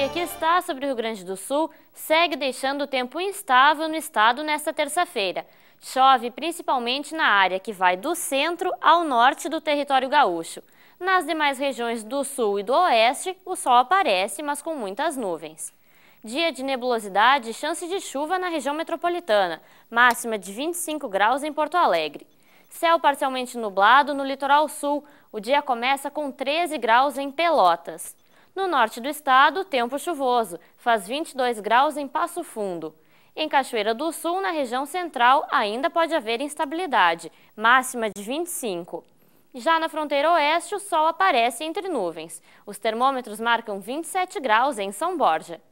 fria que está sobre o Rio Grande do Sul segue deixando o tempo instável no estado nesta terça-feira. Chove principalmente na área que vai do centro ao norte do território gaúcho. Nas demais regiões do sul e do oeste, o sol aparece, mas com muitas nuvens. Dia de nebulosidade e chance de chuva na região metropolitana, máxima de 25 graus em Porto Alegre. Céu parcialmente nublado no litoral sul. O dia começa com 13 graus em Pelotas. No norte do estado, tempo chuvoso, faz 22 graus em Passo Fundo. Em Cachoeira do Sul, na região central, ainda pode haver instabilidade, máxima de 25. Já na fronteira oeste, o sol aparece entre nuvens. Os termômetros marcam 27 graus em São Borja.